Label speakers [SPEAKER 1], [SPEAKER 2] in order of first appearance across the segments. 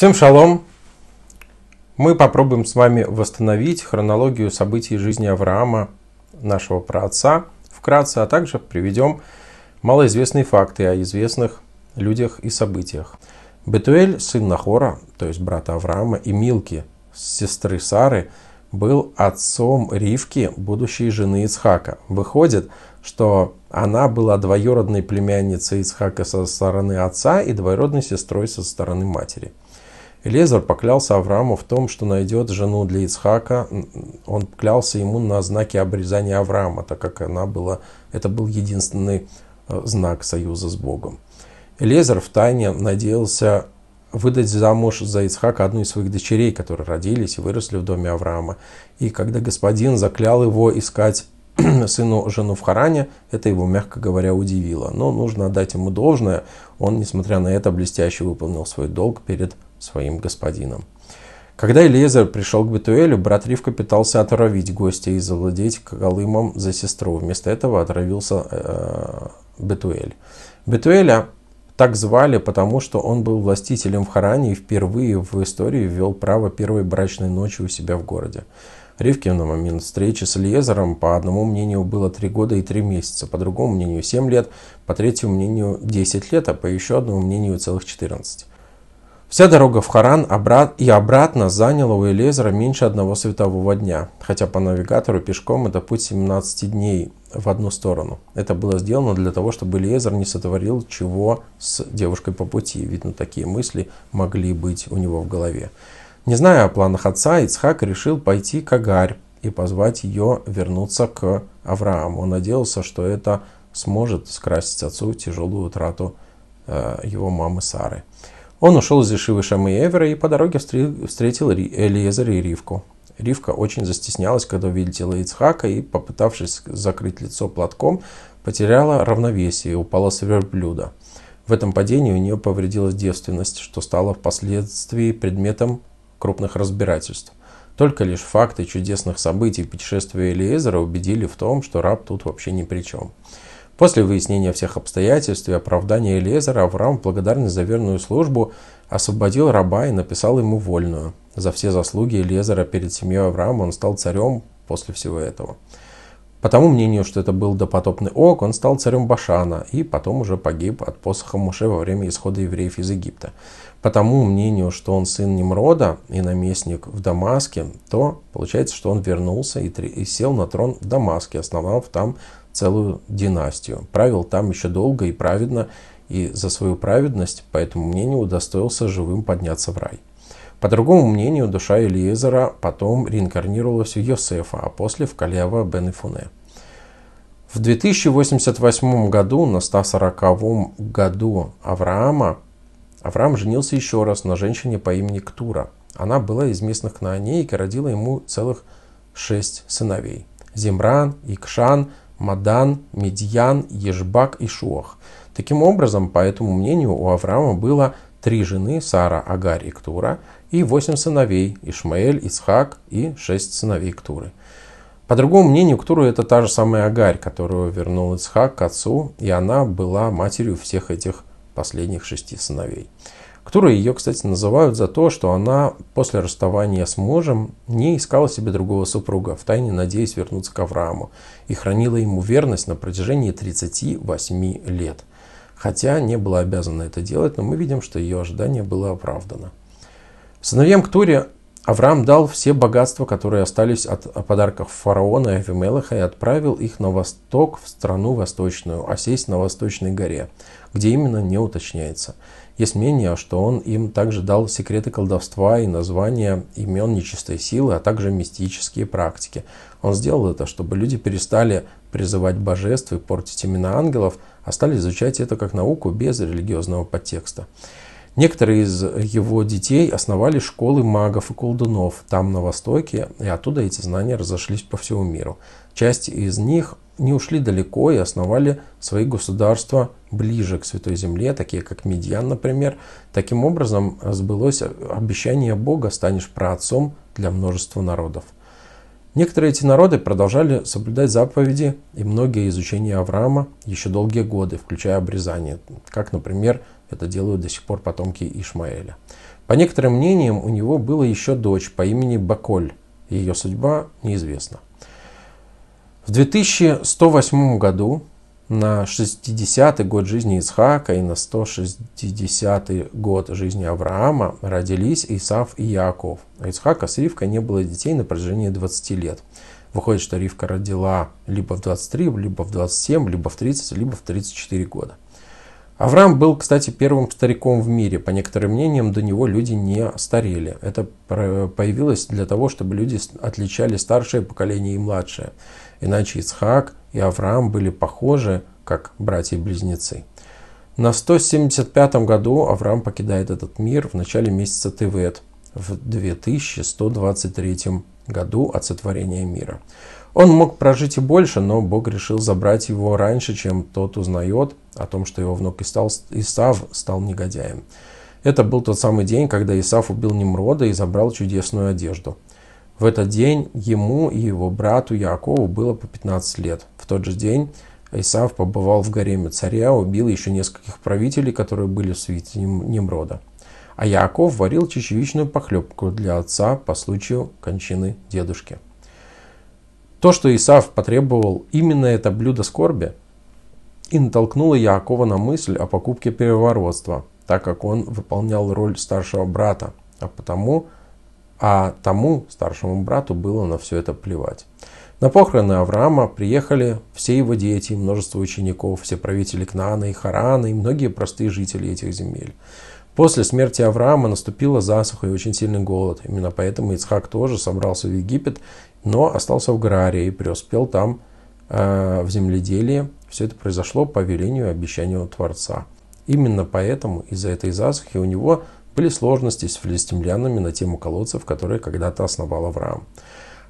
[SPEAKER 1] Всем шалом! Мы попробуем с вами восстановить хронологию событий жизни Авраама, нашего праотца, вкратце, а также приведем малоизвестные факты о известных людях и событиях. Бетуэль, сын Нахора, то есть брата Авраама, и Милки, сестры Сары, был отцом Ривки, будущей жены Ицхака. Выходит, что она была двоюродной племянницей Ицхака со стороны отца и двоюродной сестрой со стороны матери. Элезар поклялся Аврааму в том, что найдет жену для Ицхака. Он клялся ему на знаке обрезания Авраама, так как она была, это был единственный э, знак союза с Богом. Элезар втайне надеялся выдать замуж за Ицхака одну из своих дочерей, которые родились и выросли в доме Авраама. И когда господин заклял его искать сыну жену в Харане, это его, мягко говоря, удивило. Но нужно отдать ему должное, он, несмотря на это, блестяще выполнил свой долг перед своим господином. Когда Элиезер пришел к Бетуэлю, брат Ривка пытался отравить гостя и завладеть Колымом за сестру. Вместо этого отравился э, э Бетуэль. Бетуэля так звали, потому что он был властителем в Харане и впервые в истории ввел право первой брачной ночи у себя в городе. Ривке на момент встречи с Лезером, по одному мнению, было 3 года и 3 месяца, по другому мнению 7 лет, по третьему мнению 10 лет, а по еще одному мнению целых 14. Вся дорога в Харан и обратно заняла у Элезера меньше одного светового дня, хотя по навигатору пешком это путь 17 дней в одну сторону. Это было сделано для того, чтобы Элезер не сотворил чего с девушкой по пути, видно такие мысли могли быть у него в голове. Не зная о планах отца, Ицхак решил пойти к Агарь и позвать ее вернуться к Аврааму. Он надеялся, что это сможет скрасить отцу тяжелую утрату э, его мамы Сары. Он ушел из Ишивы Шамы и Эвера и по дороге встретил Элиезера и Ривку. Ривка очень застеснялась, когда увидела Ицхака и, попытавшись закрыть лицо платком, потеряла равновесие и упала с верблюда. В этом падении у нее повредилась девственность, что стало впоследствии предметом крупных разбирательств. Только лишь факты чудесных событий путешествия Элиезера убедили в том, что раб тут вообще ни при чем. После выяснения всех обстоятельств и оправдания Элизера Авраам благодарный за верную службу освободил раба и написал ему вольную. За все заслуги Элизера перед семьей Авраама он стал царем после всего этого. По тому мнению, что это был допотопный Ок, он стал царем Башана и потом уже погиб от посоха Муше во время исхода евреев из Египта. По тому мнению, что он сын Немрода и наместник в Дамаске, то получается, что он вернулся и, сел на трон в Дамаске, основав там целую династию. Правил там еще долго и праведно, и за свою праведность, по этому мнению, удостоился живым подняться в рай. По другому мнению, душа Элиезера потом реинкарнировалась в Йосефа, а после в Калева бен Ифуне. В 2088 году, на 140 году Авраама, Авраам женился еще раз на женщине по имени Ктура. Она была из местных кнаанеек и родила ему целых шесть сыновей. Земран, Икшан, Мадан, Медьян, Ежбак и Шуах. Таким образом, по этому мнению, у Авраама было три жены Сара, Агарь и Ктура, и восемь сыновей Ишмаэль, Исхак и шесть сыновей Ктуры. По другому мнению, Ктура это та же самая Агарь, которую вернул Исхак к отцу, и она была матерью всех этих последних шести сыновей которые ее, кстати, называют за то, что она после расставания с мужем не искала себе другого супруга, в тайне, надеясь вернуться к Аврааму, и хранила ему верность на протяжении 38 лет. Хотя не была обязана это делать, но мы видим, что ее ожидание было оправдано. Сыновьям Ктуре Авраам дал все богатства, которые остались от подарков фараона и Авимелаха, и отправил их на восток, в страну восточную, осесть а на восточной горе, где именно не уточняется. Есть мнение, что он им также дал секреты колдовства и названия имен нечистой силы, а также мистические практики. Он сделал это, чтобы люди перестали призывать божеств и портить имена ангелов, а стали изучать это как науку без религиозного подтекста. Некоторые из его детей основали школы магов и колдунов там, на Востоке, и оттуда эти знания разошлись по всему миру. Часть из них не ушли далеко и основали свои государства ближе к Святой Земле, такие как Медьян, например. Таким образом сбылось обещание Бога «станешь праотцом для множества народов». Некоторые эти народы продолжали соблюдать заповеди и многие изучения Авраама еще долгие годы, включая обрезание, как, например, это делают до сих пор потомки Ишмаэля. По некоторым мнениям, у него была еще дочь по имени Баколь, и ее судьба неизвестна. В 2108 году, на 60-й год жизни Исхака и на 160-й год жизни Авраама родились Исав и Яков. У Исхака с Ривкой не было детей на протяжении 20 лет. Выходит, что Ривка родила либо в 23, либо в 27, либо в 30, либо в 34 года. Авраам был, кстати, первым стариком в мире. По некоторым мнениям, до него люди не старели. Это появилось для того, чтобы люди отличали старшее поколение и младшее. Иначе Исхаак и Авраам были похожи, как братья-близнецы. На 175 году Авраам покидает этот мир в начале месяца Тевет в 2123 году от сотворения мира. Он мог прожить и больше, но Бог решил забрать его раньше, чем тот узнает о том, что его внук Исав, Исав стал негодяем. Это был тот самый день, когда Исав убил Немрода и забрал чудесную одежду. В этот день ему и его брату Якову было по 15 лет. В тот же день Исав побывал в гареме царя, убил еще нескольких правителей, которые были в свете Немрода. А Яков варил чечевичную похлебку для отца по случаю кончины дедушки. То, что Исав потребовал именно это блюдо скорби – и натолкнула Якова на мысль о покупке переворотства, так как он выполнял роль старшего брата, а потому, а тому старшему брату было на все это плевать. На похороны Авраама приехали все его дети, множество учеников, все правители Кнаана и Харана и многие простые жители этих земель. После смерти Авраама наступила засуха и очень сильный голод. Именно поэтому Ицхак тоже собрался в Египет, но остался в Гарарии и преуспел там э, в земледелии все это произошло по велению и обещанию Творца. Именно поэтому из-за этой засухи у него были сложности с филистимлянами на тему колодцев, которые когда-то основал Авраам.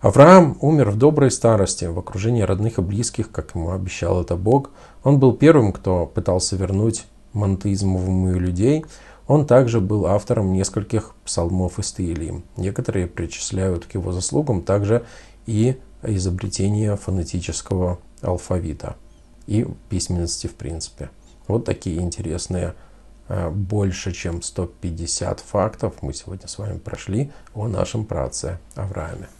[SPEAKER 1] Авраам умер в доброй старости, в окружении родных и близких, как ему обещал это Бог. Он был первым, кто пытался вернуть монотеизм в умы людей. Он также был автором нескольких псалмов из Таилим. Некоторые причисляют к его заслугам также и изобретение фонетического алфавита и письменности в принципе. Вот такие интересные э, больше чем 150 фактов мы сегодня с вами прошли о нашем праце Аврааме.